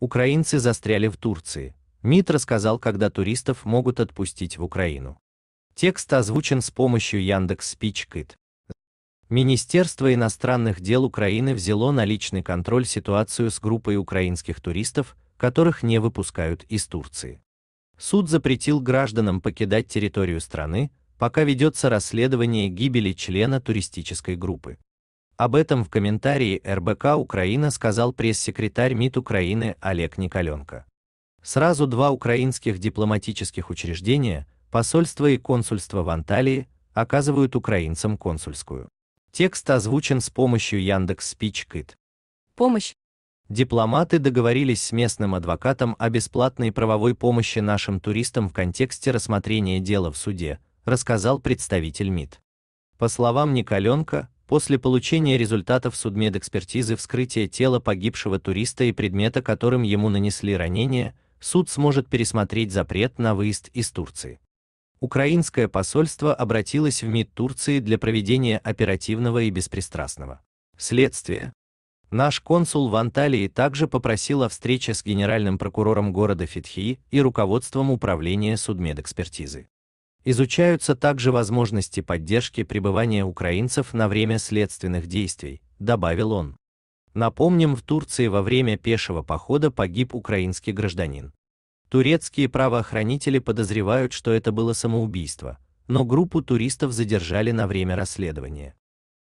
Украинцы застряли в Турции. МИД рассказал, когда туристов могут отпустить в Украину. Текст озвучен с помощью Яндекс Спичкит. Министерство иностранных дел Украины взяло на личный контроль ситуацию с группой украинских туристов, которых не выпускают из Турции. Суд запретил гражданам покидать территорию страны, пока ведется расследование гибели члена туристической группы. Об этом в комментарии РБК Украина сказал пресс-секретарь МИД Украины Олег Николенко. Сразу два украинских дипломатических учреждения, посольство и консульство в Анталии, оказывают украинцам консульскую. Текст озвучен с помощью Яндекс Спичкит. Помощь. Дипломаты договорились с местным адвокатом о бесплатной правовой помощи нашим туристам в контексте рассмотрения дела в суде, рассказал представитель МИД. По словам Николенко, После получения результатов судмедэкспертизы вскрытия тела погибшего туриста и предмета, которым ему нанесли ранения, суд сможет пересмотреть запрет на выезд из Турции. Украинское посольство обратилось в МИД Турции для проведения оперативного и беспристрастного следствия. Наш консул в Анталии также попросил о встрече с генеральным прокурором города Фитхи и руководством управления судмедэкспертизы. Изучаются также возможности поддержки пребывания украинцев на время следственных действий, добавил он. Напомним, в Турции во время пешего похода погиб украинский гражданин. Турецкие правоохранители подозревают, что это было самоубийство, но группу туристов задержали на время расследования.